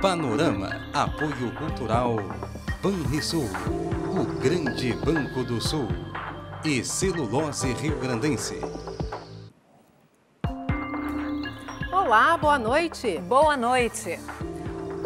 Panorama Apoio Cultural Banrisul, o Grande Banco do Sul e Celulose Rio Grandense. Olá, boa noite. Boa noite.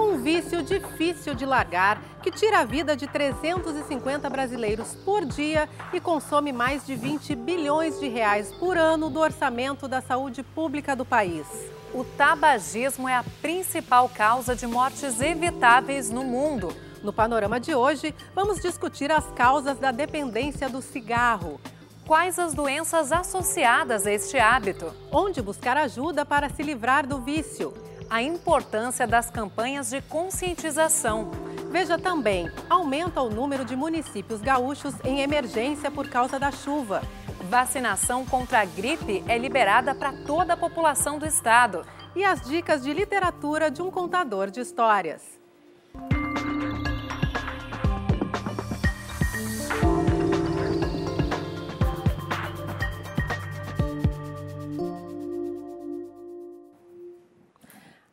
Um vício difícil de largar que tira a vida de 350 brasileiros por dia e consome mais de 20 bilhões de reais por ano do orçamento da saúde pública do país. O tabagismo é a principal causa de mortes evitáveis no mundo. No panorama de hoje, vamos discutir as causas da dependência do cigarro. Quais as doenças associadas a este hábito? Onde buscar ajuda para se livrar do vício? a importância das campanhas de conscientização. Veja também, aumenta o número de municípios gaúchos em emergência por causa da chuva. Vacinação contra a gripe é liberada para toda a população do estado. E as dicas de literatura de um contador de histórias.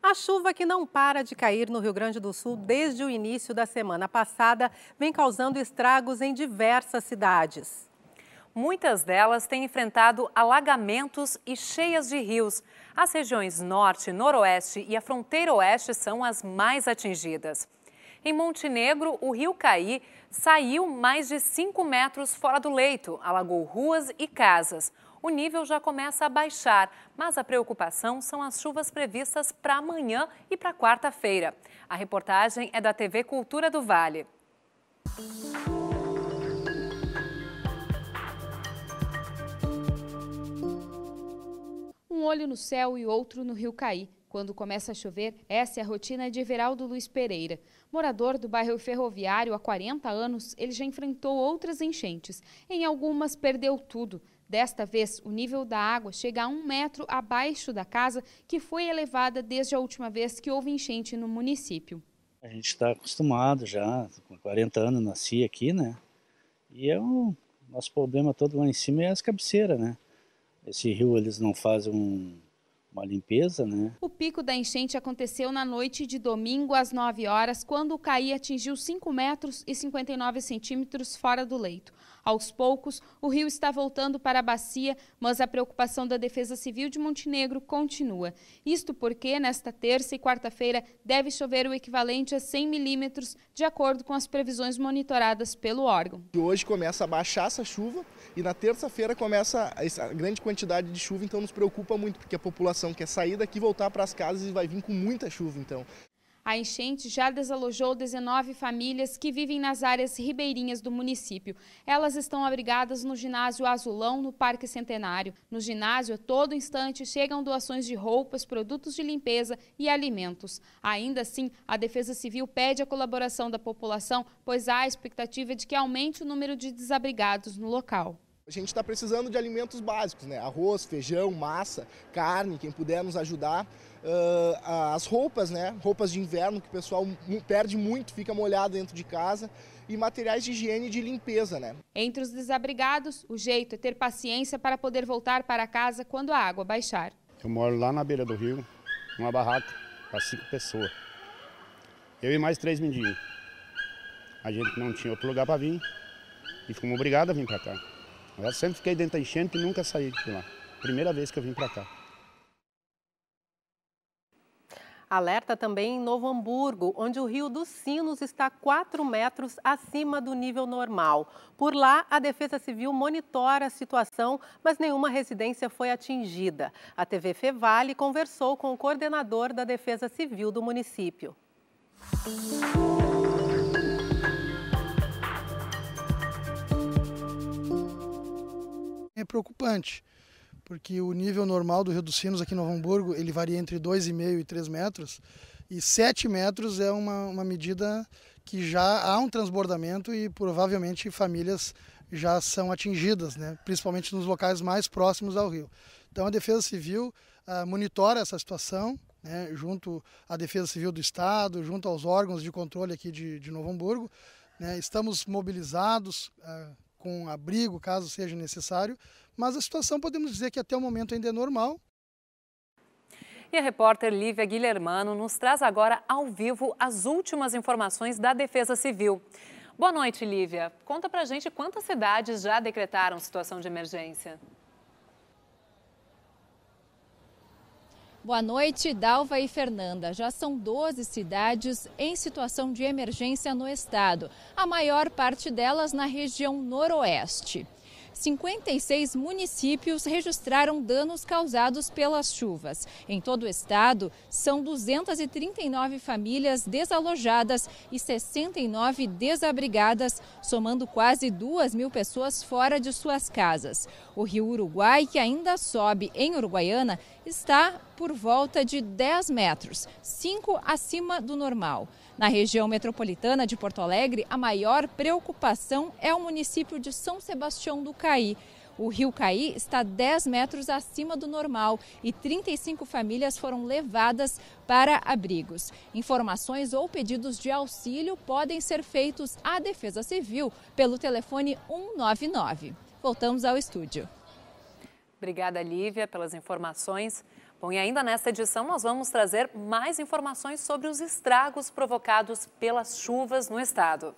A chuva que não para de cair no Rio Grande do Sul desde o início da semana passada vem causando estragos em diversas cidades. Muitas delas têm enfrentado alagamentos e cheias de rios. As regiões norte, noroeste e a fronteira oeste são as mais atingidas. Em Montenegro, o rio Caí saiu mais de 5 metros fora do leito, alagou ruas e casas o nível já começa a baixar, mas a preocupação são as chuvas previstas para amanhã e para quarta-feira. A reportagem é da TV Cultura do Vale. Um olho no céu e outro no Rio Caí. Quando começa a chover, essa é a rotina de Everaldo Luiz Pereira. Morador do bairro Ferroviário há 40 anos, ele já enfrentou outras enchentes. Em algumas, perdeu tudo. Desta vez, o nível da água chega a um metro abaixo da casa, que foi elevada desde a última vez que houve enchente no município. A gente está acostumado já, com 40 anos nasci aqui, né? E é o nosso problema todo lá em cima é as cabeceiras, né? Esse rio eles não fazem um, uma limpeza, né? O pico da enchente aconteceu na noite de domingo às 9 horas, quando o Caí atingiu 5 metros e 59 centímetros fora do leito. Aos poucos, o rio está voltando para a bacia, mas a preocupação da Defesa Civil de Montenegro continua. Isto porque, nesta terça e quarta-feira, deve chover o equivalente a 100 milímetros, de acordo com as previsões monitoradas pelo órgão. Hoje começa a baixar essa chuva e na terça-feira começa essa grande quantidade de chuva, então nos preocupa muito, porque a população quer sair daqui, voltar para as casas e vai vir com muita chuva, então. A enchente já desalojou 19 famílias que vivem nas áreas ribeirinhas do município. Elas estão abrigadas no ginásio Azulão, no Parque Centenário. No ginásio, a todo instante, chegam doações de roupas, produtos de limpeza e alimentos. Ainda assim, a Defesa Civil pede a colaboração da população, pois há a expectativa de que aumente o número de desabrigados no local. A gente está precisando de alimentos básicos, né? Arroz, feijão, massa, carne, quem puder nos ajudar uh, as roupas, né? Roupas de inverno que o pessoal perde muito, fica molhado dentro de casa e materiais de higiene e de limpeza, né? Entre os desabrigados, o jeito é ter paciência para poder voltar para casa quando a água baixar. Eu moro lá na beira do rio, numa barraca para cinco pessoas. Eu e mais três mendigos. A gente não tinha outro lugar para vir e ficamos obrigados a vir para cá. Eu sempre fiquei dentro da enchente e nunca saí de lá. Primeira vez que eu vim para cá. Alerta também em Novo Hamburgo, onde o Rio dos Sinos está 4 metros acima do nível normal. Por lá, a Defesa Civil monitora a situação, mas nenhuma residência foi atingida. A TV Fevale conversou com o coordenador da Defesa Civil do município. É preocupante porque o nível normal do Rio dos Sinos aqui em Novo Hamburgo, ele varia entre 2,5 e 3 metros, e 7 metros é uma, uma medida que já há um transbordamento e provavelmente famílias já são atingidas, né? principalmente nos locais mais próximos ao rio. Então a Defesa Civil ah, monitora essa situação, né? junto à Defesa Civil do Estado, junto aos órgãos de controle aqui de, de Novo Hamburgo. Né? Estamos mobilizados, ah, com abrigo, caso seja necessário, mas a situação podemos dizer que até o momento ainda é normal. E a repórter Lívia Guilhermano nos traz agora ao vivo as últimas informações da Defesa Civil. Boa noite, Lívia. Conta pra gente quantas cidades já decretaram situação de emergência. Boa noite, Dalva e Fernanda. Já são 12 cidades em situação de emergência no estado, a maior parte delas na região noroeste. 56 municípios registraram danos causados pelas chuvas. Em todo o estado, são 239 famílias desalojadas e 69 desabrigadas, somando quase 2 mil pessoas fora de suas casas. O rio Uruguai, que ainda sobe em Uruguaiana, está por volta de 10 metros, 5 acima do normal. Na região metropolitana de Porto Alegre, a maior preocupação é o município de São Sebastião do Caí. O rio Caí está 10 metros acima do normal e 35 famílias foram levadas para abrigos. Informações ou pedidos de auxílio podem ser feitos à Defesa Civil pelo telefone 199. Voltamos ao estúdio. Obrigada, Lívia, pelas informações. Bom, e ainda nesta edição nós vamos trazer mais informações sobre os estragos provocados pelas chuvas no estado.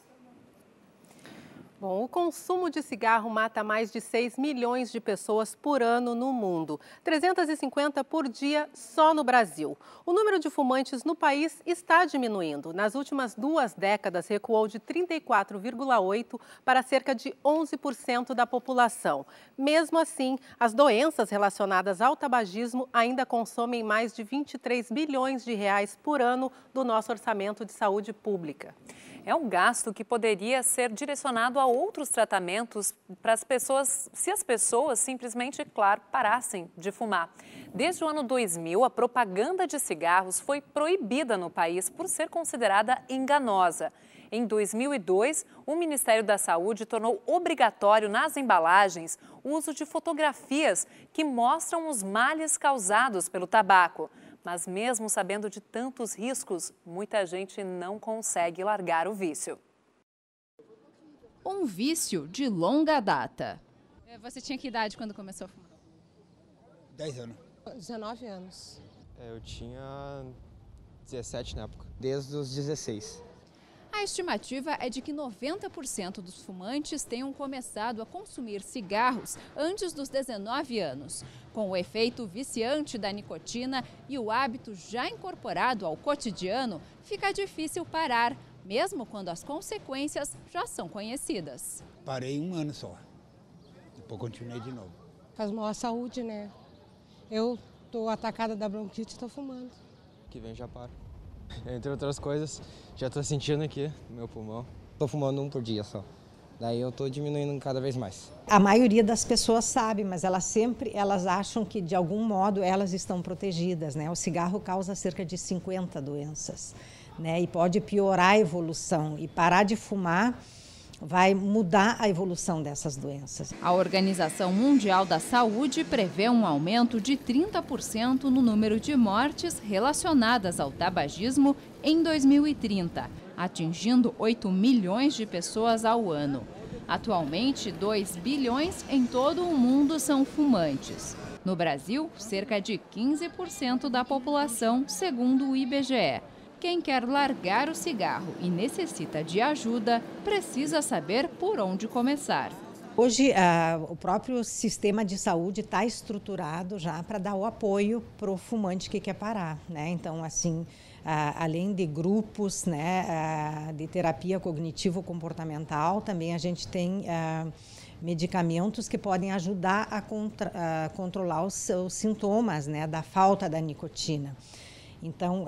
Bom, o consumo de cigarro mata mais de 6 milhões de pessoas por ano no mundo, 350 por dia só no Brasil. O número de fumantes no país está diminuindo. Nas últimas duas décadas, recuou de 34,8% para cerca de 11% da população. Mesmo assim, as doenças relacionadas ao tabagismo ainda consomem mais de 23 bilhões de reais por ano do nosso orçamento de saúde pública é um gasto que poderia ser direcionado a outros tratamentos para as pessoas, se as pessoas simplesmente, claro, parassem de fumar. Desde o ano 2000, a propaganda de cigarros foi proibida no país por ser considerada enganosa. Em 2002, o Ministério da Saúde tornou obrigatório nas embalagens o uso de fotografias que mostram os males causados pelo tabaco. Mas, mesmo sabendo de tantos riscos, muita gente não consegue largar o vício. Um vício de longa data. É, você tinha que idade quando começou a fumar? 10 anos. 19 anos. É, eu tinha 17 na época. Desde os 16. A estimativa é de que 90% dos fumantes tenham começado a consumir cigarros antes dos 19 anos. Com o efeito viciante da nicotina e o hábito já incorporado ao cotidiano, fica difícil parar, mesmo quando as consequências já são conhecidas. Parei um ano só, depois continuei de novo. Faz mal à saúde, né? Eu estou atacada da bronquite e estou fumando. Que vem já paro. Entre outras coisas, já tô sentindo aqui meu pulmão. Tô fumando um por dia só. Daí eu tô diminuindo cada vez mais. A maioria das pessoas sabe, mas elas sempre elas acham que de algum modo elas estão protegidas, né? O cigarro causa cerca de 50 doenças, né? E pode piorar a evolução e parar de fumar vai mudar a evolução dessas doenças. A Organização Mundial da Saúde prevê um aumento de 30% no número de mortes relacionadas ao tabagismo em 2030, atingindo 8 milhões de pessoas ao ano. Atualmente, 2 bilhões em todo o mundo são fumantes. No Brasil, cerca de 15% da população, segundo o IBGE. Quem quer largar o cigarro e necessita de ajuda precisa saber por onde começar. Hoje, ah, o próprio sistema de saúde está estruturado já para dar o apoio para o fumante que quer parar. Né? Então, assim, ah, além de grupos né, ah, de terapia cognitivo-comportamental, também a gente tem medicamentos que podem ajudar a, contra, controlar os, os sintomas né, da falta da nicotina. Então,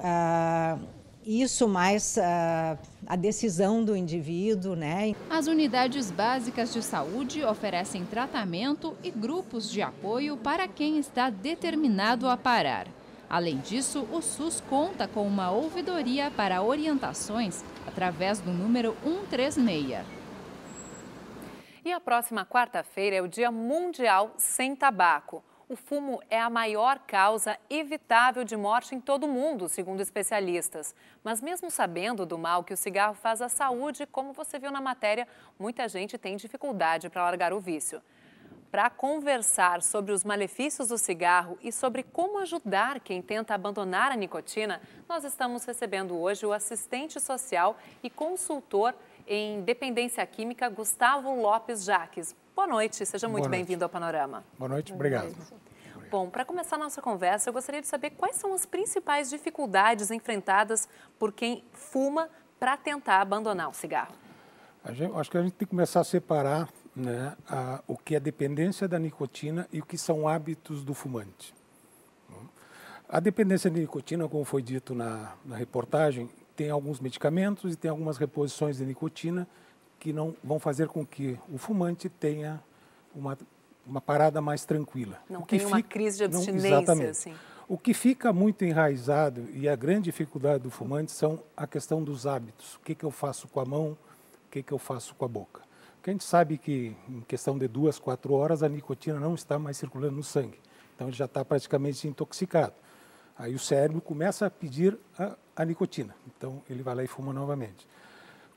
isso mais uh, a decisão do indivíduo, né? As unidades básicas de saúde oferecem tratamento e grupos de apoio para quem está determinado a parar. Além disso, o SUS conta com uma ouvidoria para orientações através do número 136. E a próxima quarta-feira é o Dia Mundial Sem Tabaco o fumo é a maior causa evitável de morte em todo o mundo, segundo especialistas. Mas mesmo sabendo do mal que o cigarro faz à saúde, como você viu na matéria, muita gente tem dificuldade para largar o vício. Para conversar sobre os malefícios do cigarro e sobre como ajudar quem tenta abandonar a nicotina, nós estamos recebendo hoje o assistente social e consultor em dependência química Gustavo Lopes Jaques. Boa noite, seja muito bem-vindo ao Panorama. Boa noite, obrigado. Bom, para começar nossa conversa, eu gostaria de saber quais são as principais dificuldades enfrentadas por quem fuma para tentar abandonar o cigarro. Gente, acho que a gente tem que começar a separar né, a, o que é dependência da nicotina e o que são hábitos do fumante. A dependência de nicotina, como foi dito na, na reportagem, tem alguns medicamentos e tem algumas reposições de nicotina que não vão fazer com que o fumante tenha uma, uma parada mais tranquila. Não tem uma crise de abstinência, não, exatamente. Assim. O que fica muito enraizado e a grande dificuldade do fumante são a questão dos hábitos. O que, que eu faço com a mão, o que, que eu faço com a boca. Porque a gente sabe que em questão de duas, quatro horas a nicotina não está mais circulando no sangue. Então ele já está praticamente intoxicado. Aí o cérebro começa a pedir a, a nicotina. Então ele vai lá e fuma novamente.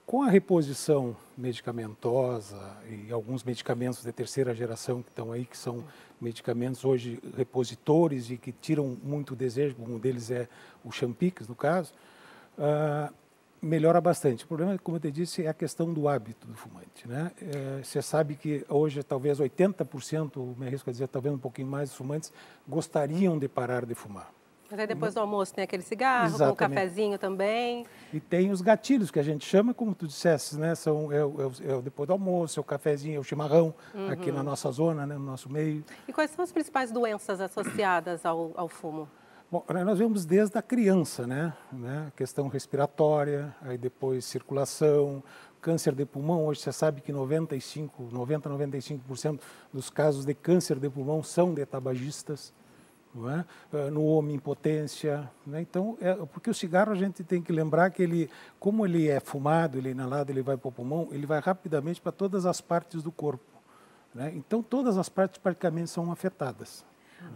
Com a reposição medicamentosa e alguns medicamentos de terceira geração que estão aí, que são medicamentos hoje repositores e que tiram muito desejo, um deles é o Champix, no caso, uh, melhora bastante. O problema, como eu te disse, é a questão do hábito do fumante. Né? Eh, você sabe que hoje talvez 80%, me arrisco a dizer, talvez um pouquinho mais, dos fumantes gostariam de parar de fumar. Até depois do uhum. almoço tem aquele cigarro, Exatamente. com um cafezinho também. E tem os gatilhos que a gente chama, como tu dissesse, né? São é, é, é depois do almoço, é o cafezinho, é o chimarrão uhum. aqui na uhum. nossa zona, né? no nosso meio. E quais são as principais doenças associadas ao, ao fumo? Bom, né, nós vemos desde a criança, né? né? Questão respiratória, aí depois circulação, câncer de pulmão. Hoje você sabe que 95, 90, 95% dos casos de câncer de pulmão são de tabagistas. É? Ah, no homem impotência. Né? Então, é, porque o cigarro a gente tem que lembrar que ele, como ele é fumado, ele é inalado, ele vai para o pulmão, ele vai rapidamente para todas as partes do corpo. Né? Então, todas as partes praticamente são afetadas.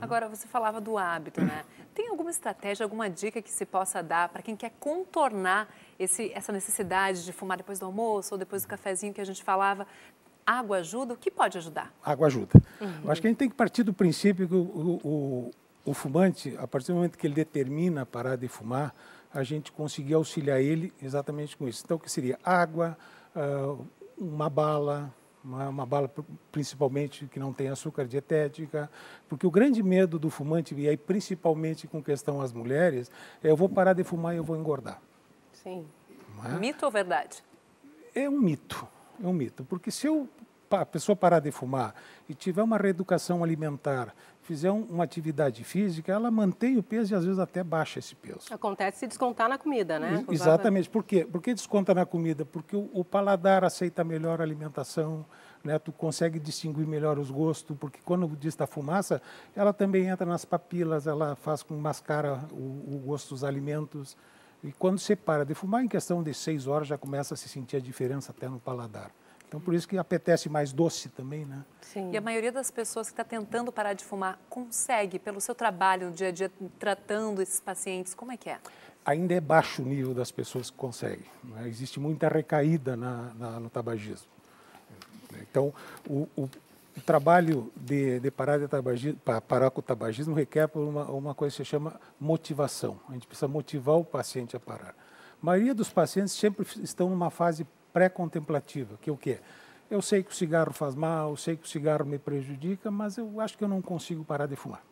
Agora, você falava do hábito, né? Tem alguma estratégia, alguma dica que se possa dar para quem quer contornar esse, essa necessidade de fumar depois do almoço ou depois do cafezinho que a gente falava? Água ajuda? O que pode ajudar? Água ajuda. Uhum. Eu acho que a gente tem que partir do princípio que o, o o fumante, a partir do momento que ele determina parar de fumar, a gente conseguir auxiliar ele exatamente com isso. Então, o que seria água, ah, uma bala, uma, uma, bala principalmente que não tem açúcar dietética, porque o grande medo do fumante, e aí principalmente com questão às mulheres, é eu vou parar de fumar e eu vou engordar. Sim. É? Mito ou verdade? É um mito, é um mito, porque se eu a pessoa parar de fumar e tiver uma reeducação alimentar, fizer um, uma atividade física, ela mantém o peso e às vezes até baixa esse peso. Acontece se descontar na comida, né? Usava... Exatamente. Por quê? Por que desconta na comida? Porque o, o paladar aceita melhor a alimentação, né? tu consegue distinguir melhor os gostos, porque quando diz da fumaça, ela também entra nas papilas, ela faz com mascara o, o gosto dos alimentos. E quando você para de fumar, em questão de seis horas, já começa a se sentir a diferença até no paladar. Então, por isso que apetece mais doce também, né? Sim. E a maioria das pessoas que está tentando parar de fumar consegue, pelo seu trabalho no dia a dia, tratando esses pacientes, como é que é? Ainda é baixo o nível das pessoas que conseguem. Né? Existe muita recaída na, na, no tabagismo. Então, o, o trabalho de, de parar, de tabagismo, parar com o tabagismo requer uma, uma coisa que se chama motivação. A gente precisa motivar o paciente a parar. A maioria dos pacientes sempre estão numa fase pré-contemplativa, que é o quê? Eu sei que o cigarro faz mal, eu sei que o cigarro me prejudica, mas eu acho que eu não consigo parar de fumar.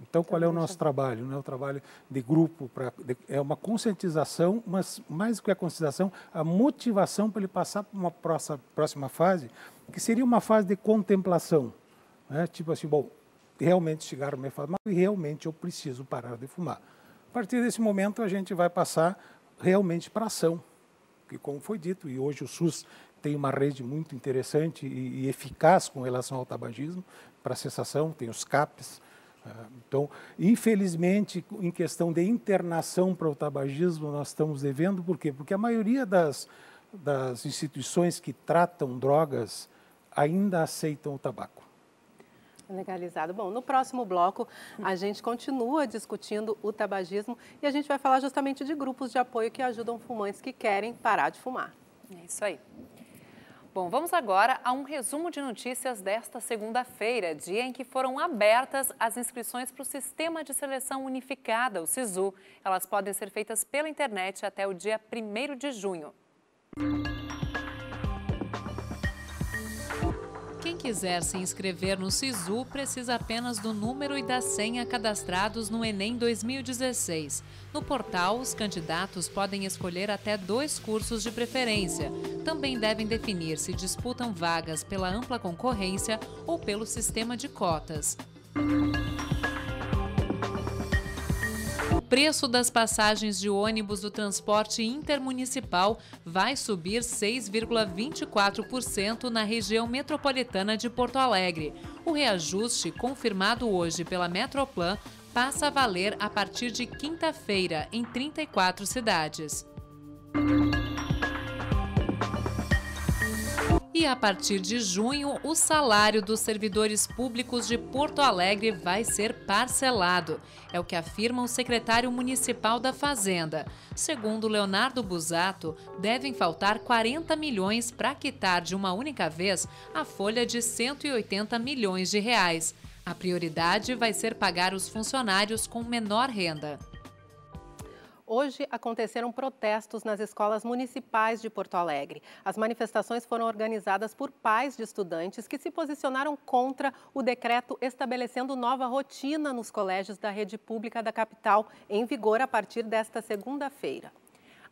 Então, qual é o nosso trabalho? Né? O trabalho de grupo pra, de, é uma conscientização, mas mais do que a conscientização, a motivação para ele passar para uma próxima, próxima fase, que seria uma fase de contemplação. Né? Tipo assim, bom, realmente o cigarro me faz mal e realmente eu preciso parar de fumar. A partir desse momento, a gente vai passar realmente para ação porque, como foi dito, e hoje o SUS tem uma rede muito interessante e, e eficaz com relação ao tabagismo, para cessação, tem os CAPs. Ah, então, infelizmente, em questão de internação para o tabagismo, nós estamos devendo, por quê? Porque a maioria das, das instituições que tratam drogas ainda aceitam o tabaco. Legalizado. Bom, no próximo bloco a gente continua discutindo o tabagismo e a gente vai falar justamente de grupos de apoio que ajudam fumantes que querem parar de fumar. É isso aí. Bom, vamos agora a um resumo de notícias desta segunda-feira, dia em que foram abertas as inscrições para o Sistema de Seleção Unificada, o SISU. Elas podem ser feitas pela internet até o dia 1 de junho. Quem quiser se inscrever no SISU precisa apenas do número e da senha cadastrados no Enem 2016. No portal, os candidatos podem escolher até dois cursos de preferência. Também devem definir se disputam vagas pela ampla concorrência ou pelo sistema de cotas preço das passagens de ônibus do transporte intermunicipal vai subir 6,24% na região metropolitana de Porto Alegre. O reajuste, confirmado hoje pela Metroplan, passa a valer a partir de quinta-feira em 34 cidades. E a partir de junho, o salário dos servidores públicos de Porto Alegre vai ser parcelado. É o que afirma o secretário municipal da Fazenda. Segundo Leonardo Busato, devem faltar 40 milhões para quitar de uma única vez a folha de 180 milhões de reais. A prioridade vai ser pagar os funcionários com menor renda. Hoje aconteceram protestos nas escolas municipais de Porto Alegre. As manifestações foram organizadas por pais de estudantes que se posicionaram contra o decreto estabelecendo nova rotina nos colégios da rede pública da capital, em vigor a partir desta segunda-feira.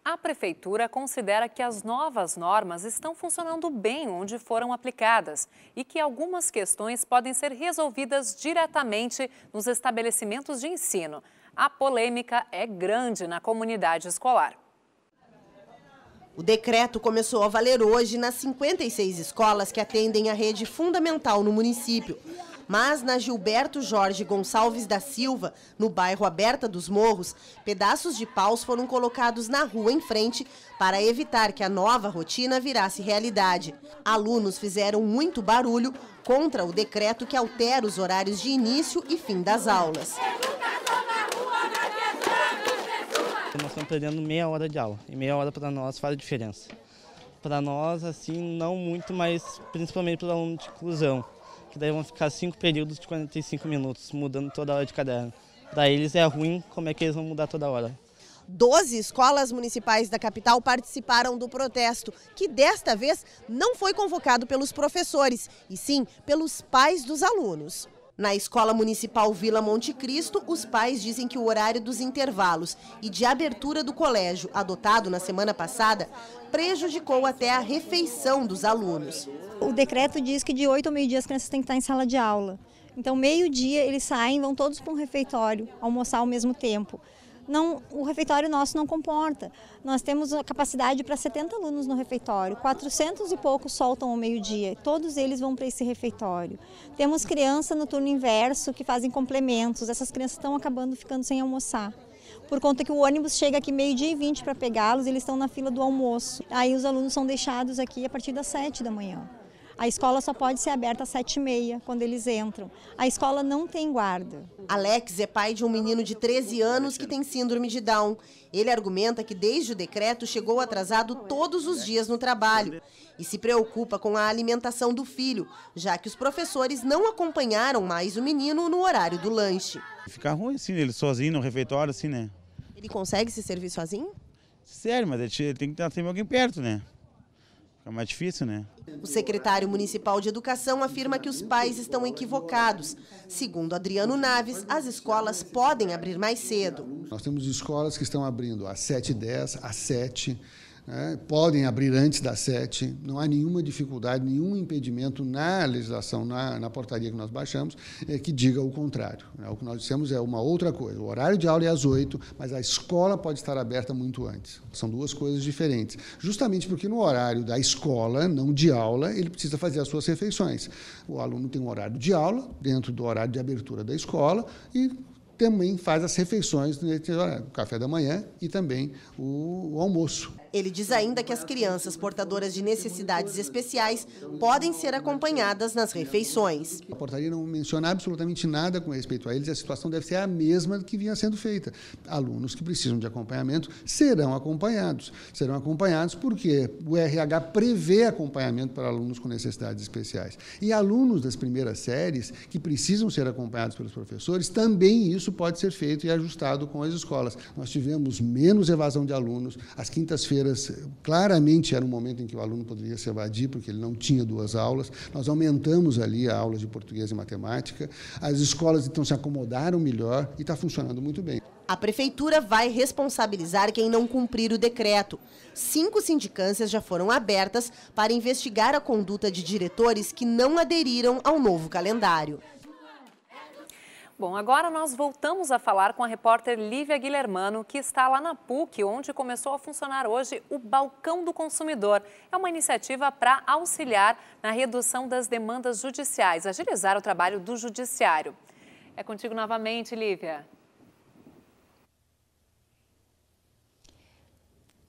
A prefeitura considera que as novas normas estão funcionando bem onde foram aplicadas e que algumas questões podem ser resolvidas diretamente nos estabelecimentos de ensino a polêmica é grande na comunidade escolar. O decreto começou a valer hoje nas 56 escolas que atendem a rede fundamental no município. Mas na Gilberto Jorge Gonçalves da Silva, no bairro Aberta dos Morros, pedaços de paus foram colocados na rua em frente para evitar que a nova rotina virasse realidade. Alunos fizeram muito barulho contra o decreto que altera os horários de início e fim das aulas. Então nós estamos perdendo meia hora de aula. E meia hora para nós faz diferença. Para nós, assim, não muito, mas principalmente para o aluno de inclusão, que daí vão ficar cinco períodos de 45 minutos, mudando toda hora de caderno. Para eles é ruim, como é que eles vão mudar toda hora? Doze escolas municipais da capital participaram do protesto, que desta vez não foi convocado pelos professores, e sim pelos pais dos alunos. Na Escola Municipal Vila Monte Cristo, os pais dizem que o horário dos intervalos e de abertura do colégio, adotado na semana passada, prejudicou até a refeição dos alunos. O decreto diz que de 8 ao meio-dia as crianças têm que estar em sala de aula. Então, meio-dia eles saem, vão todos para um refeitório almoçar ao mesmo tempo não, o refeitório nosso não comporta. Nós temos a capacidade para 70 alunos no refeitório, 400 e poucos soltam ao meio-dia, todos eles vão para esse refeitório. Temos criança no turno inverso que fazem complementos, essas crianças estão acabando ficando sem almoçar por conta que o ônibus chega aqui meio-dia e vinte para pegá-los, eles estão na fila do almoço. Aí os alunos são deixados aqui a partir das sete da manhã. A escola só pode ser aberta às sete e meia, quando eles entram. A escola não tem guarda. Alex é pai de um menino de 13 anos que tem síndrome de Down. Ele argumenta que desde o decreto chegou atrasado todos os dias no trabalho e se preocupa com a alimentação do filho, já que os professores não acompanharam mais o menino no horário do lanche. Ficar ruim assim, ele sozinho no refeitório, assim, né? Ele consegue se servir sozinho? Sério, mas ele é tem que ter alguém perto, né? Fica é mais difícil, né? O secretário municipal de educação afirma que os pais estão equivocados. Segundo Adriano Naves, as escolas podem abrir mais cedo. Nós temos escolas que estão abrindo às 7h10, às 7 né, podem abrir antes das sete, não há nenhuma dificuldade, nenhum impedimento na legislação, na, na portaria que nós baixamos, é, que diga o contrário. Né? O que nós dissemos é uma outra coisa. O horário de aula é às oito, mas a escola pode estar aberta muito antes. São duas coisas diferentes. Justamente porque no horário da escola, não de aula, ele precisa fazer as suas refeições. O aluno tem um horário de aula, dentro do horário de abertura da escola, e também faz as refeições, o café da manhã e também o, o almoço. Ele diz ainda que as crianças portadoras de necessidades especiais podem ser acompanhadas nas refeições. A portaria não menciona absolutamente nada com respeito a eles, a situação deve ser a mesma que vinha sendo feita. Alunos que precisam de acompanhamento serão acompanhados. Serão acompanhados porque o RH prevê acompanhamento para alunos com necessidades especiais. E alunos das primeiras séries que precisam ser acompanhados pelos professores, também isso pode ser feito e ajustado com as escolas. Nós tivemos menos evasão de alunos, as quintas-feiras cadeiras. Claramente era um momento em que o aluno poderia se evadir, porque ele não tinha duas aulas. Nós aumentamos ali a aula de português e matemática. As escolas, então, se acomodaram melhor e está funcionando muito bem. A prefeitura vai responsabilizar quem não cumprir o decreto. Cinco sindicâncias já foram abertas para investigar a conduta de diretores que não aderiram ao novo calendário. Bom, agora nós voltamos a falar com a repórter Lívia Guilhermano, que está lá na PUC, onde começou a funcionar hoje o Balcão do Consumidor. É uma iniciativa para auxiliar na redução das demandas judiciais, agilizar o trabalho do judiciário. É contigo novamente, Lívia.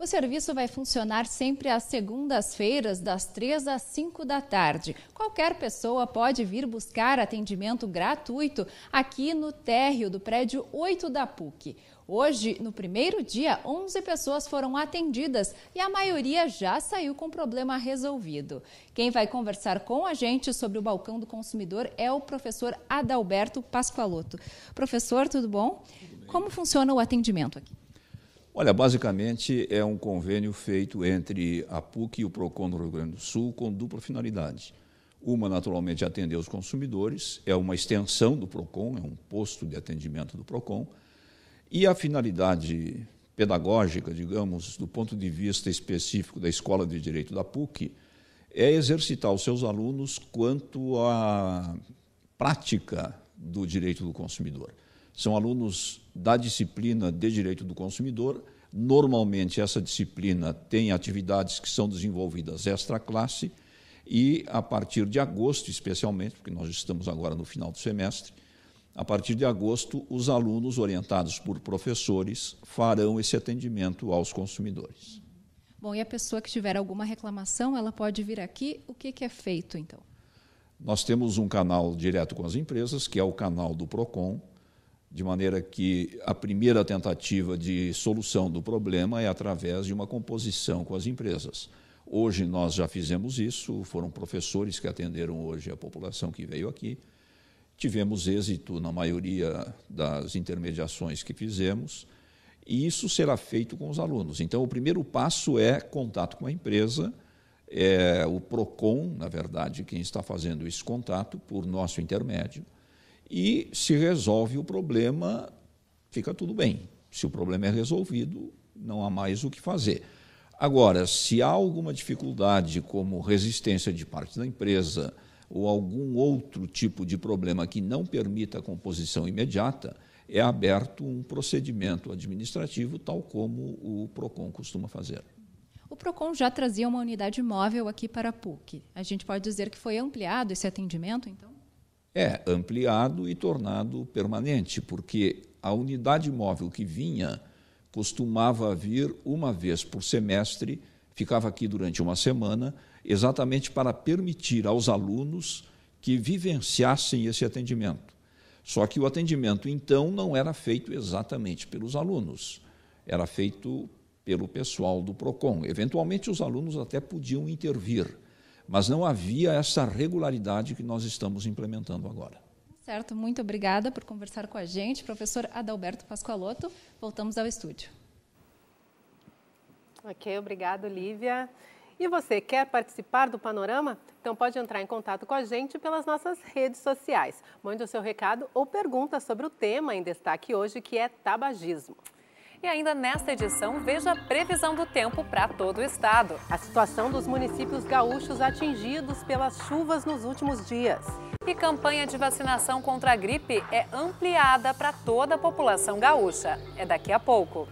O serviço vai funcionar sempre às segundas-feiras, das 3 às 5 da tarde. Qualquer pessoa pode vir buscar atendimento gratuito aqui no térreo do prédio 8 da PUC. Hoje, no primeiro dia, 11 pessoas foram atendidas e a maioria já saiu com o problema resolvido. Quem vai conversar com a gente sobre o balcão do consumidor é o professor Adalberto Pasqualotto. Professor, tudo bom? Tudo Como funciona o atendimento aqui? Olha, basicamente é um convênio feito entre a PUC e o PROCON do Rio Grande do Sul com dupla finalidade. Uma, naturalmente, é atender os consumidores, é uma extensão do PROCON, é um posto de atendimento do PROCON, e a finalidade pedagógica, digamos, do ponto de vista específico da Escola de Direito da PUC, é exercitar os seus alunos quanto à prática do direito do consumidor. São alunos da disciplina de Direito do Consumidor. Normalmente, essa disciplina tem atividades que são desenvolvidas extra-classe e, a partir de agosto, especialmente, porque nós estamos agora no final do semestre, a partir de agosto, os alunos orientados por professores farão esse atendimento aos consumidores. Bom, e a pessoa que tiver alguma reclamação, ela pode vir aqui. O que, que é feito, então? Nós temos um canal direto com as empresas, que é o canal do PROCON, de maneira que a primeira tentativa de solução do problema é através de uma composição com as empresas. Hoje nós já fizemos isso, foram professores que atenderam hoje a população que veio aqui. Tivemos êxito na maioria das intermediações que fizemos, e isso será feito com os alunos. Então, o primeiro passo é contato com a empresa, é o PROCON, na verdade, quem está fazendo esse contato por nosso intermédio e se resolve o problema, fica tudo bem. Se o problema é resolvido, não há mais o que fazer. Agora, se há alguma dificuldade, como resistência de parte da empresa ou algum outro tipo de problema que não permita a composição imediata, é aberto um procedimento administrativo, tal como o PROCON costuma fazer. O PROCON já trazia uma unidade móvel aqui para a PUC. A gente pode dizer que foi ampliado esse atendimento, então? É, ampliado e tornado permanente, porque a unidade móvel que vinha costumava vir uma vez por semestre, ficava aqui durante uma semana, exatamente para permitir aos alunos que vivenciassem esse atendimento. Só que o atendimento, então, não era feito exatamente pelos alunos, era feito pelo pessoal do PROCON. Eventualmente, os alunos até podiam intervir, mas não havia essa regularidade que nós estamos implementando agora. Certo, muito obrigada por conversar com a gente, professor Adalberto Pascoaloto. Voltamos ao estúdio. Ok, obrigado, Lívia. E você quer participar do panorama? Então pode entrar em contato com a gente pelas nossas redes sociais. Mande o seu recado ou pergunta sobre o tema em destaque hoje, que é tabagismo. E ainda nesta edição, veja a previsão do tempo para todo o estado. A situação dos municípios gaúchos atingidos pelas chuvas nos últimos dias. E campanha de vacinação contra a gripe é ampliada para toda a população gaúcha. É daqui a pouco.